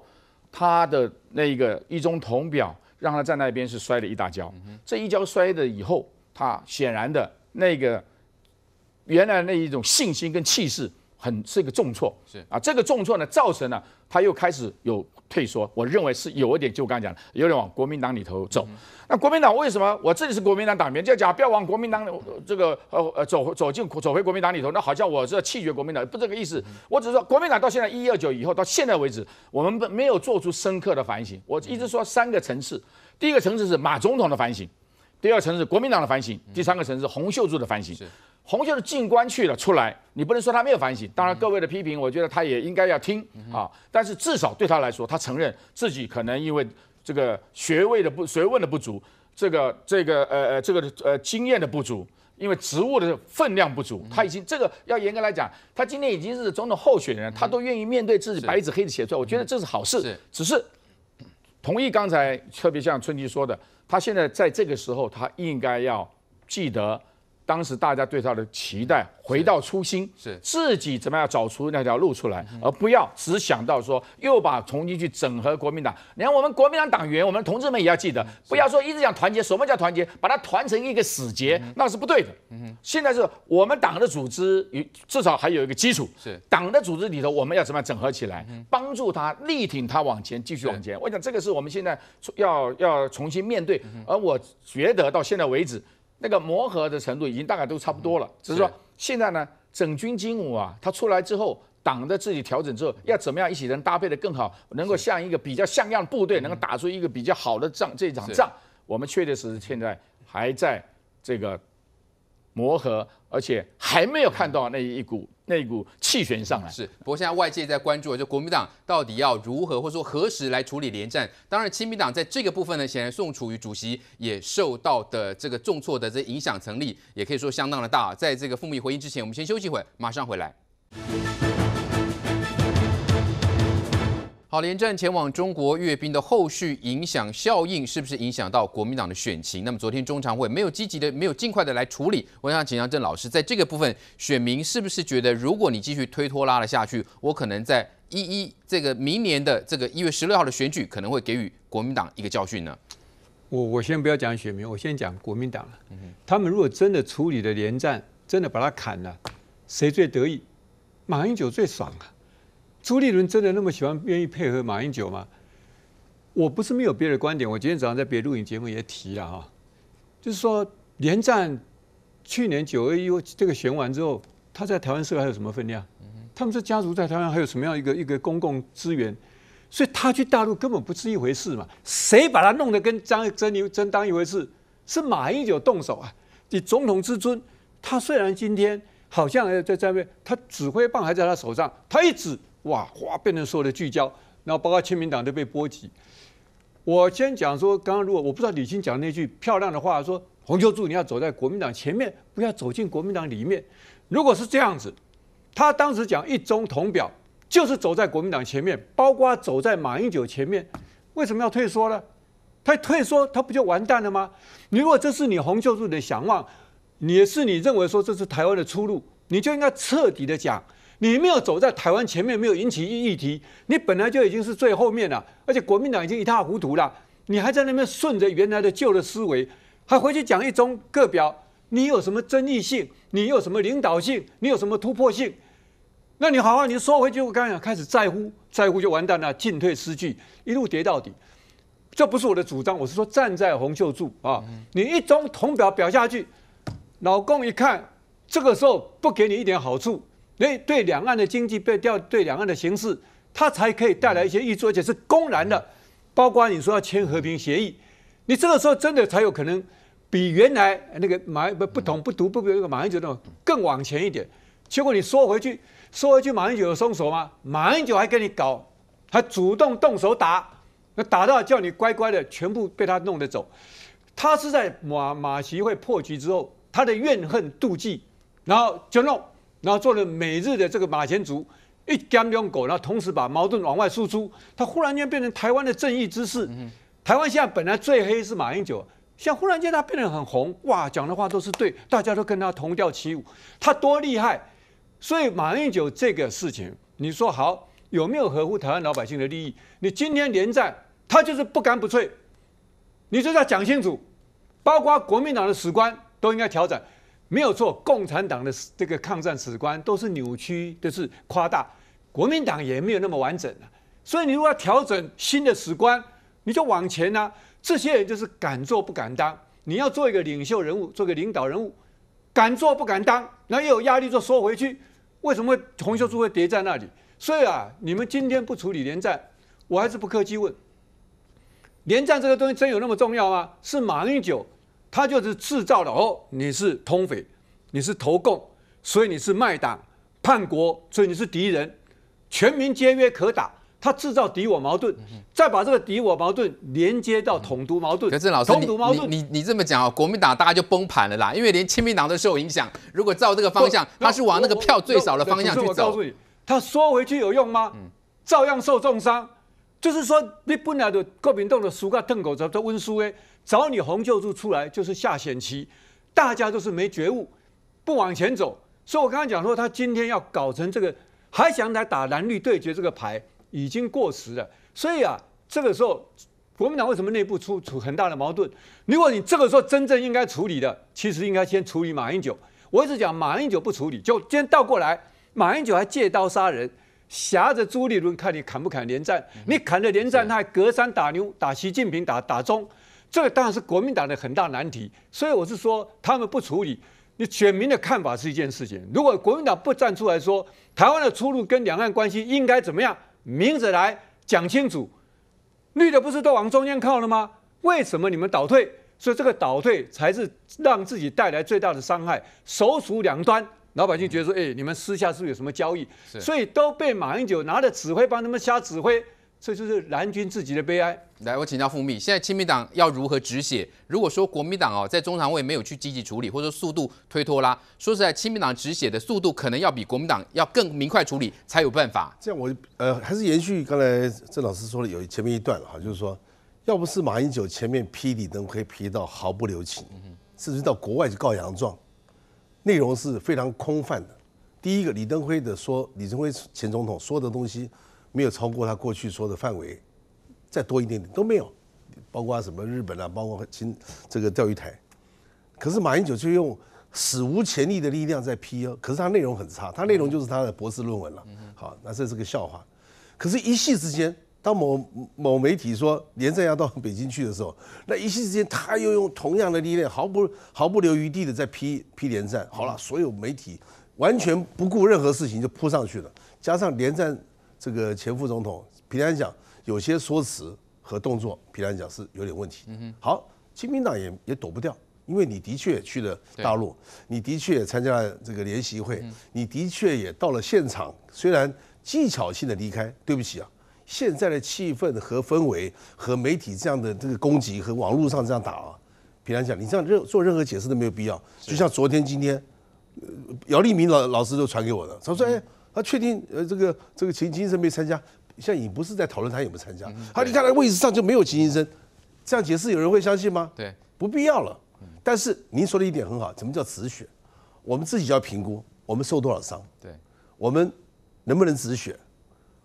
F: 他的。那一个一中铜表让他在那边是摔了一大跤，这一跤摔的以后，他显然的那个原来那一种信心跟气势，很是一个重挫。是啊，这个重挫呢，造成了他又开始有。退缩，我认为是有一点，就我刚刚讲，有点往国民党里头走。那国民党为什么？我这里是国民党党员，就要讲不要往国民党这个呃呃走走进走回国民党里头。那好像我要弃绝国民党，不这个意思。我只是说国民党到现在一二九以后到现在为止，我们没有做出深刻的反省。我一直说三个层次：第一个层次是马总统的反省，第二个层次国民党的反省，第三个层次是洪秀柱的反省。洪秀的进关去了，出来你不能说他没有反省。当然，各位的批评，我觉得他也应该要听啊。但是至少对他来说，他承认自己可能因为这个学位的不、学问的不足，这个、这个、呃、呃、这个、呃，经验的不足，因为职务的分量不足，他已经这个要严格来讲，他今天已经是总统候选人，他都愿意面对自己白纸黑字写出来，我觉得这是好事。只是同意刚才特别像春妮说的，他现在在这个时候，他应该要记得。当时大家对他的期待，回到初心，是自己怎么样找出那条路出来，而不要只想到说又把重新去整合国民党。你看我们国民党党员，我们同志们也要记得，不要说一直讲团结，什么叫团结？把它团成一个死结，那是不对的。现在是我们党的组织，至少还有一个基础。是党的组织里头，我们要怎么样整合起来，帮助他力挺他往前继续往前？我想这个是我们现在要要重新面对。而我觉得到现在为止。那个磨合的程度已经大概都差不多了，只是说现在呢，整军精武啊，它出来之后，党的自己调整之后，要怎么样一起能搭配的更好，能够像一个比较像样的部队，能够打出一个比较好的仗，这场仗，我们确确实实现在还在这个磨合，而且还没有看到那
A: 一股。那股气旋上来是，不过现在外界在关注，就国民党到底要如何，或者说何时来处理连战？当然，亲民党在这个部分呢，显然宋楚瑜主席也受到的这个重挫的这影响，成立也可以说相当的大。在这个负面回应之前，我们先休息一会，马上回来。好，连战前往中国阅兵的后续影响效应，是不是影响到国民党的选情？那么昨天中常会没有积极的、没有尽快的来处理，我想请教郑老师，在这个部分，选民是不是觉得，如果你继续推拖拉了下去，我可能在一一这个明年的这个一月十六号的选举，可能会给予国民党一个教训呢？
G: 我我先不要讲选民，我先讲国民党了。他们如果真的处理的连战，真的把他砍了，谁最得意？马英九最爽啊！朱立伦真的那么喜欢、愿意配合马英九吗？我不是没有别的观点，我今天早上在别的录影节目也提了哈，就是说，连战去年九二 U 这个选完之后，他在台湾社会有什么分量？他们这家族在台湾还有什么样一个一个公共资源？所以他去大陆根本不是一回事嘛。谁把他弄得跟张真牛真当一回事？是马英九动手啊！你总统之尊，他虽然今天好像还在在位，他指挥棒还在他手上，他一指。哇，哗，变成所有的聚焦，然后包括亲民党都被波及。我先讲说，刚刚如果我不知道李清讲那句漂亮的话，说洪秀柱你要走在国民党前面，不要走进国民党里面。如果是这样子，他当时讲一中同表，就是走在国民党前面，包括走在马英九前面，为什么要退缩呢？他退缩，他不就完蛋了吗？如果这是你洪秀柱的想望，也是你认为说这是台湾的出路，你就应该彻底的讲。你没有走在台湾前面，没有引起议题，你本来就已经是最后面了。而且国民党已经一塌糊涂了，你还在那边顺着原来的旧的思维，还回去讲一中各表。你有什么争议性？你有什么领导性？你有什么突破性？那你好啊，你说回去我刚讲开始在乎在乎就完蛋了，进退失据，一路跌到底。这不是我的主张，我是说站在洪秀柱啊。你一中同表表下去，老公一看，这个时候不给你一点好处。那对两岸的经济被调，对两岸的形势，他才可以带来一些益处，而且是公然的，包括你说要签和平协议，你这个时候真的才有可能比原来那个马不不同不独不那个马英九那种更往前一点。结果你说回去说回去马英九松手吗？马英九还跟你搞，还主动动手打，那打到叫你乖乖的全部被他弄得走。他是在马马习会破局之后，他的怨恨妒忌，然后就弄。然后做了美日的这个马前卒，一江两狗，然后同时把矛盾往外输出，他忽然间变成台湾的正义之士。台湾现在本来最黑是马英九，像忽然间他变得很红，哇，讲的话都是对，大家都跟他同调起舞，他多厉害。所以马英九这个事情，你说好有没有合乎台湾老百姓的利益？你今天连战，他就是不干不脆，你就要讲清楚，包括国民党的史官都应该调整。没有错，共产党的这个抗战史观都是扭曲，都是夸大。国民党也没有那么完整所以你如果要调整新的史观，你就往前啊。这些人就是敢做不敢当。你要做一个领袖人物，做个领导人物，敢做不敢当，那又有压力就收回去。为什么红袖书会叠在那里？所以啊，你们今天不处理联战，我还是不客气问，联战这个东西真有那么重要吗？是马英九。他就是制造了哦，你是通匪，你是投共，所以你是卖党叛国，所以你是敌人，全民皆约可打。他制造敌我矛盾，再把这个敌我矛盾连接到统独矛盾。可是老师，你你你这么讲
A: 啊，国民党大概就崩盘了啦，因为连亲民党都受影响。如果照这个方向，他是往那个票最少的方向去走。我告诉你，
G: 他缩回去有用吗？照样受重伤。就是说，你本来的国民党的输个邓狗，才才温书威。找你红救助出来就是下险棋，大家都是没觉悟，不往前走。所以我刚刚讲说，他今天要搞成这个，还想来打蓝绿对决这个牌，已经过时了。所以啊，这个时候国民党为什么内部出出很大的矛盾？如果你这个时候真正应该处理的，其实应该先处理马英九。我一直讲马英九不处理，就今天倒过来，马英九还借刀杀人，挟着朱立伦看你砍不砍连战？你砍了连战，他还隔山打牛，打习近平，打打中。这个当然是国民党的很大难题，所以我是说，他们不处理，你选民的看法是一件事情。如果国民党不站出来说，台湾的出路跟两岸关系应该怎么样，明着来讲清楚，绿的不是都往中间靠了吗？为什么你们倒退？所以这个倒退才是让自己带来最大的伤害。手足两端，老百姓觉得说，哎，你们私下是有什么交易？所以都被马英九拿着指挥棒，他们瞎指挥。这就是
A: 蓝军自己的悲哀。来，我请教副秘，现在亲民党要如何止血？如果说国民党哦，在中常委没有去积极处理，或者速度推拖拉，说实在，亲民党止血的速度可能要比国民党要更明快处理才有办法。
D: 这样我呃，还是延续刚才郑老师说的有前面一段哈，就是说，要不是马英九前面批李登辉批到毫不留情，甚至到国外去告洋状，内容是非常空泛的。第一个，李登辉的说李登辉前总统说的东西。没有超过他过去说的范围，再多一点点都没有，包括什么日本啊，包括今这个钓鱼台，可是马英九就用史无前例的力量在批啊，可是他内容很差，他内容就是他的博士论文了，好，那这是个笑话，可是一夕之间，当某某媒体说连战要到北京去的时候，那一夕之间他又用同样的力量，毫不毫不留余地的在批批连战，好了，所有媒体完全不顾任何事情就扑上去了，加上连战。这个前副总统，平常讲有些说辞和动作，平常讲是有点问题。嗯嗯。好，亲民党也也躲不掉，因为你的确去了大陆，你的确参加了这个联席会，你的确也到了现场，虽然技巧性的离开。对不起啊，现在的气氛和氛围和媒体这样的这个攻击和网络上这样打啊，平常讲你这样任做任何解释都没有必要。就像昨天今天，姚立明老老师都传给我的，他说哎。他确定，呃，这个这个秦金医生没参加，现在也不是在讨论他有没有参加。好，你看他位置上就没有秦金生，这样解释有人会相信吗？对，不必要了。但是您说的一点很好，什么叫止血？我们自己要评估我们受多少伤。对。我们能不能止血？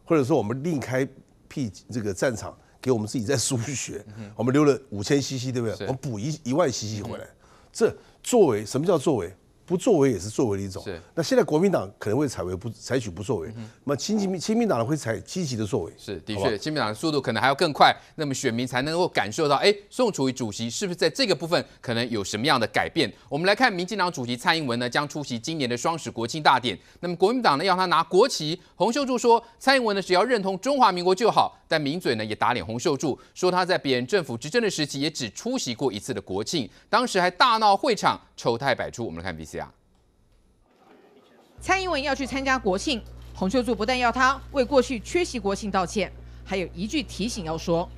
D: 或者说我们另开辟这个战场给我们自己再输血？我们留了五千 CC，对不对？对。我们补一一万 CC 回来，这作为什么叫作为？不作为也是作为的一种。是。那现在国民党可能会采为不采取不作为，那么亲民亲民党呢会采积极的作为。是，的确，
A: 亲民党的速度可能还要更快，那么选民才能够感受到，哎，宋楚瑜主席是不是在这个部分可能有什么样的改变？我们来看，民进党主席蔡英文呢将出席今年的双十国庆大典，那么国民党呢要他拿国旗，洪秀柱说，蔡英文呢只要认同中华民国就好，但名嘴呢也打脸洪秀柱，说他在别人政府执政的时期也只出席过一次的国庆，当时还大闹会场，丑态百出。我们来看 B C。
C: 蔡英文要去参加国庆，洪秀柱不但要他为过去缺席国庆道歉，还有一句提醒要说：“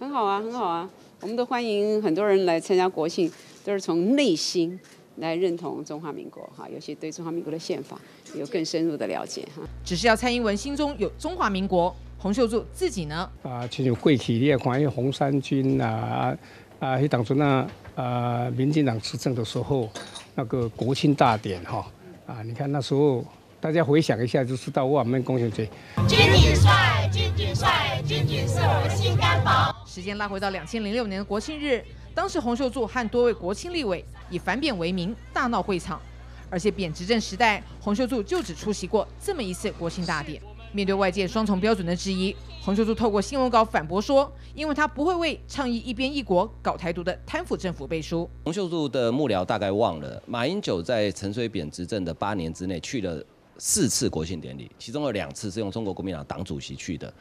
C: 很好啊，很好啊，我们都欢迎很多人来参加国庆，都是从内心来认同中华民国哈，尤其对中华民国的宪法有更深入的了解哈。只是要蔡英文心中有中华民国，洪秀柱自己呢？
G: 啊，就有会体念怀念红三军啊啊，去当初那啊，民进党执政的时候，那个国庆大典哈。”啊，你看那时候，大家回想一下就知道，我们公上去。
F: 军警帅，军警帅，军警
C: 是我们心肝宝。时间拉回到两千零六年的国庆日，当时洪秀柱和多位国庆立委以反贬为名大闹会场，而且贬值政时代，洪秀柱就只出席过这么一次国庆大典。面对外界双重标准的质疑，洪秀柱透过新闻稿反驳说：“因为他不会为倡议一边一国、搞台独的贪腐政府背书。”
A: 洪秀柱的幕僚大概忘了，马英九在陈水扁执政的八年之内去了四次国庆典礼，其中有两次是用中国国民党党主席去的。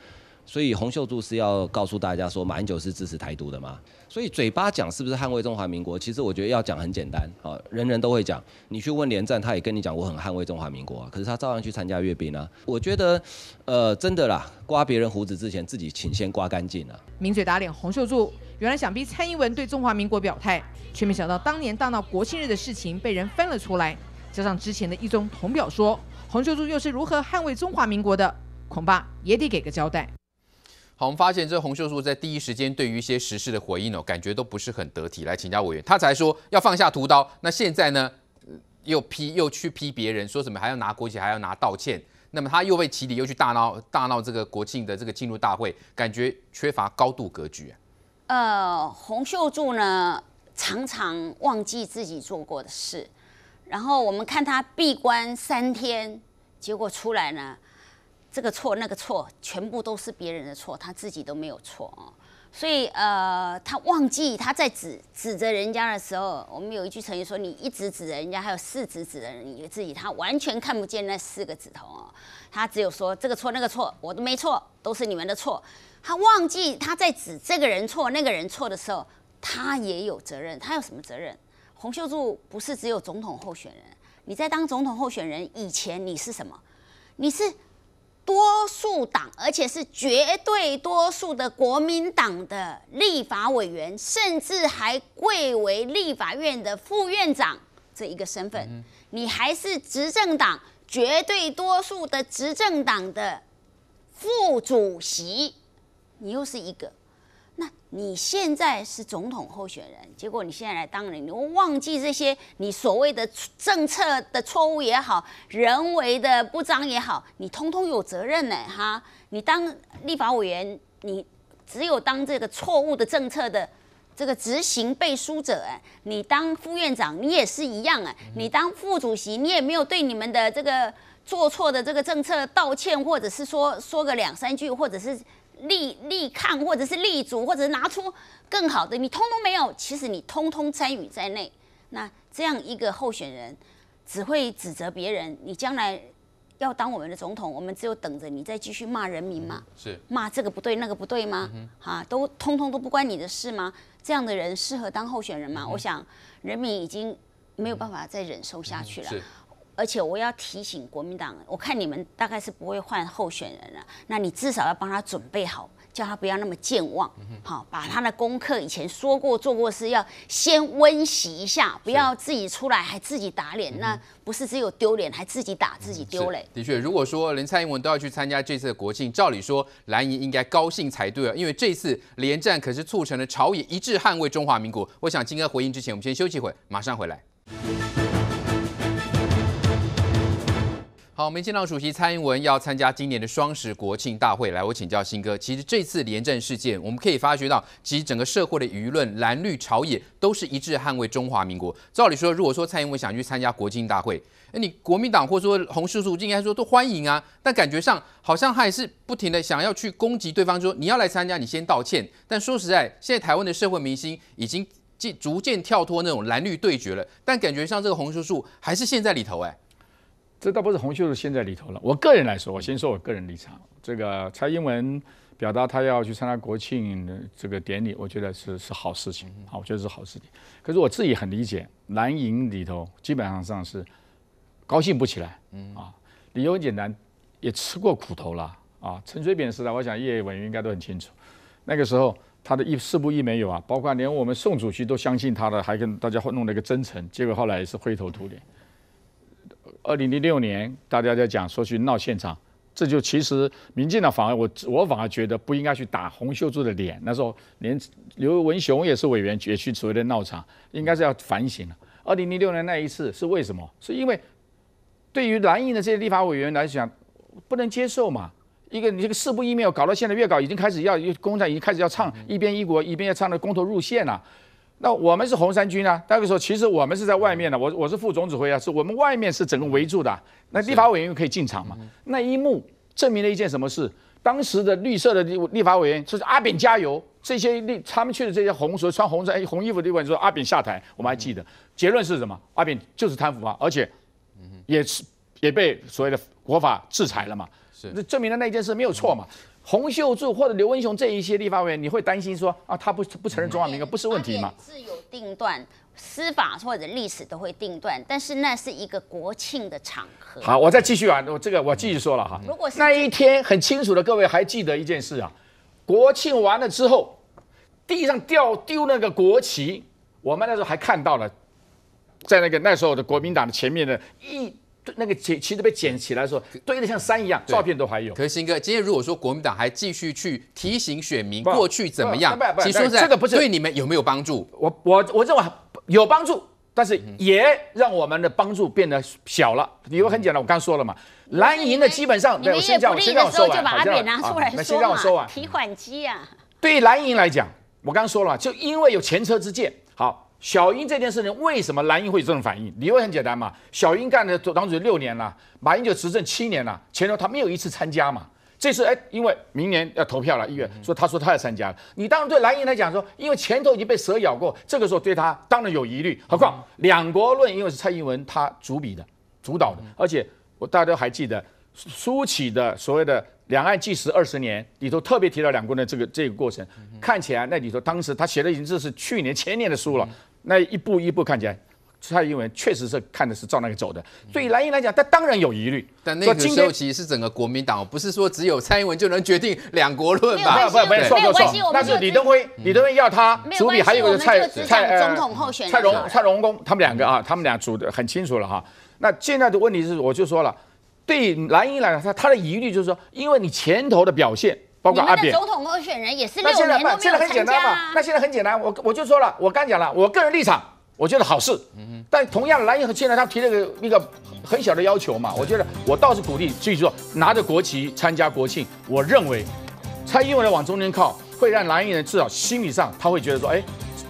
A: 所以洪秀柱是要告诉大家说，马英九是支持台独的吗？所以嘴巴讲是不是捍卫中华民国？其实我觉得要讲很简单，啊，人人都会讲。你去问连战，他也跟你讲我很捍卫中华民国啊，可是
C: 他照样去参加阅兵啊。我觉得，呃，真的啦，刮别人胡子之前，自己请先
A: 刮干净啊。
C: 名嘴打脸洪秀柱，原来想逼蔡英文对中华民国表态，却没想到当年大闹国庆日的事情被人翻了出来，加上之前的一中同表说洪秀柱又是如何捍卫中华民国的，恐怕也得给个交代。
A: 我们发现这洪秀柱在第一时间对于一些时事的回应哦，感觉都不是很得体。来，请教委员，他才说要放下屠刀，那现在呢又批又去批别人，说什么还要拿国旗，还要拿道歉，那么他又被起底，又去大闹大闹这个国庆的这个进入大会，感觉缺乏高度格局。
E: 呃，洪秀柱呢常常忘记自己做过的事，然后我们看他闭关三天，结果出来呢？这个错那个错，全部都是别人的错，他自己都没有错哦。所以，呃，他忘记他在指指责人家的时候，我们有一句成语说：“你一指指人家，还有四指指的你自己。”他完全看不见那四个指头哦，他只有说这个错那个错，我都没错，都是你们的错。他忘记他在指这个人错那个人错的时候，他也有责任。他有什么责任？洪秀柱不是只有总统候选人，你在当总统候选人以前，你是什么？你是？多数党，而且是绝对多数的国民党的立法委员，甚至还贵为立法院的副院长这一个身份，你还是执政党绝对多数的执政党的副主席，你又是一个。那你现在是总统候选人，结果你现在来当人，你忘记这些你所谓的政策的错误也好，人为的不彰也好，你通通有责任呢，哈！你当立法委员，你只有当这个错误的政策的这个执行背书者，哎，你当副院长你也是一样啊，你当副主席你也没有对你们的这个做错的这个政策道歉，或者是说说个两三句，或者是。立立抗，或者是立足，或者是拿出更好的，你通通没有。其实你通通参与在内，那这样一个候选人只会指责别人。你将来要当我们的总统，我们只有等着你再继续骂人民吗？是骂这个不对，那个不对吗？哈，都通通都不关你的事吗？这样的人适合当候选人吗？我想人民已经没有办法再忍受下去了。而且我要提醒国民党，我看你们大概是不会换候选人了，那你至少要帮他准备好，叫他不要那么健忘，好把他的功课以前说过做过事要先温习一下，不要自己出来还自己打脸，那不是只有丢脸还自己打自己丢
A: 脸。的确，如果说连蔡英文都要去参加这次的国庆，照理说蓝营应该高兴才对啊，因为这次连战可是促成了朝野一致捍卫中华民国。我想，金哥回应之前，我们先休息会，马上回来。好，我们见到主席蔡英文要参加今年的双十国庆大会，来我请教新哥，其实这次联战事件，我们可以发觉到，其实整个社会的舆论蓝绿朝野都是一致捍卫中华民国。照理说，如果说蔡英文想去参加国庆大会，那你国民党或说红叔叔应该说都欢迎啊，但感觉上好像还是不停的想要去攻击对方，说你要来参加，你先道歉。但说实在，现在台湾的社会明星已经进逐渐跳脱那种蓝绿对决了，但感觉像这个红叔叔还是陷在里头哎。
F: 这倒不是洪秀柱陷在里头了。我个人来说，我先说我个人立场。这个蔡英文表达他要去参加国庆这个典礼，我觉得是是好事情啊，我觉得是好事情。可是我自己很理解，蓝营里头基本上上是高兴不起来。嗯啊，理由很简单，也吃过苦头了啊。陈水扁时代，我想业文员应该都很清楚，那个时候他的一四不一没有啊，包括连我们宋主席都相信他的，还跟大家弄了一个真诚，结果后来也是灰头土脸。二零零六年，大家在讲说去闹现场，这就其实民进党反而我我反而觉得不应该去打洪秀柱的脸。那时候连刘文雄也是委员，也去所谓的闹场，应该是要反省了。二零零六年那一次是为什么？是因为对于蓝营的这些立法委员来讲，不能接受嘛？一个你这个四不一没有搞到现在，越搞已经开始要工厂已经开始要唱一边一国一边要唱的工投入线了。那我们是红三军啊，那个时候其实我们是在外面的，我我是副总指挥啊，是我们外面是整个围住的。那立法委员可以进场嘛？那一幕证明了一件什么事？当时的绿色的立立法委员说：“阿扁加油！”这些立他们去的这些红，所以穿红衫、红衣服的官员说：“阿扁下台。”我们还记得结论是什么？阿扁就是贪腐啊，而且也是也被所谓的国法制裁了嘛。是证明了那件事没有错嘛？洪秀柱或者刘文雄这一些立法委员，你会担心说啊，他不不承认中华民国不是问题吗？自
E: 是有定断，司法或者历史都会定断，但是那是一个国庆的场合。
F: 好，我再继续啊，我这个我继续说了哈。如果那一天很清楚的，各位还记得一件事啊，国庆完了之后，地上掉丢那个国旗，我们那时候还看到了，在那个那时候的国民党的前面的一。对那个钱其实被捡起来的时
A: 候，堆得像山一样，照片都还有。可是，新哥，今天如果说国民党还继续去提醒选民过去怎么样，其实这个不是对你们有没有帮助？我我我认为有帮
F: 助，但是也让我们的帮助变得小了。理由很简单，我刚说了嘛，蓝营的基本上，你先让我先让我说完，我先让我拿出来说完，
E: 提款机啊，
F: 对于蓝营来讲，我刚说了就因为有前车之鉴。好。小英这件事情为什么蓝英会有这种反应？理由很简单嘛，小英干了党主席六年了，马英就执政七年了，前头他没有一次参加嘛。这次哎，因为明年要投票了，议员说他说他要参加了。你当然对蓝英来讲说，因为前头已经被蛇咬过，这个时候对他当然有疑虑。何况两国论，因为是蔡英文他主笔的、主导的，而且我大家都还记得，苏起的所谓的《两岸计时二十年》里头特别提到两国的这个这个过程，看起来那里头当时他写的已经这是去年前年的书了。那一步一步看
A: 起来，蔡英文确实是看的是照那个走的。对蓝营来讲，他当然有疑虑。说金友基是整个国民党，不是说只有蔡英文就能决定两国论吧？不要不要不要，没有但是李登辉、李登辉要他，主笔还有一个蔡蔡总统
F: 候选人蔡荣、蔡荣公，他们两个啊，他们俩组的很清楚了哈。那现在的问题是，我就说了，对蓝营来讲，他他的疑虑就是说，因为你前头的表现。括们的总
E: 统候选人也是六年没有参加。现在很简单嘛？
F: 那现在很简单，我我就说了，我刚讲了，我个人立场，我觉得好事。但同样，蓝营现在他提了个一个很小的要求嘛，我觉得我倒是鼓励，继续说拿着国旗参加国庆。我认为，蔡英文的往中间靠，
A: 会让蓝营人至少心理上他会觉得说，哎，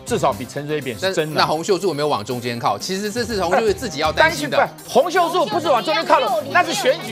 A: 至少比陈水扁是真。那洪秀柱没有往中间靠，其实这是洪秀柱自己要担心的。洪秀柱不是往中间靠了，那是选举。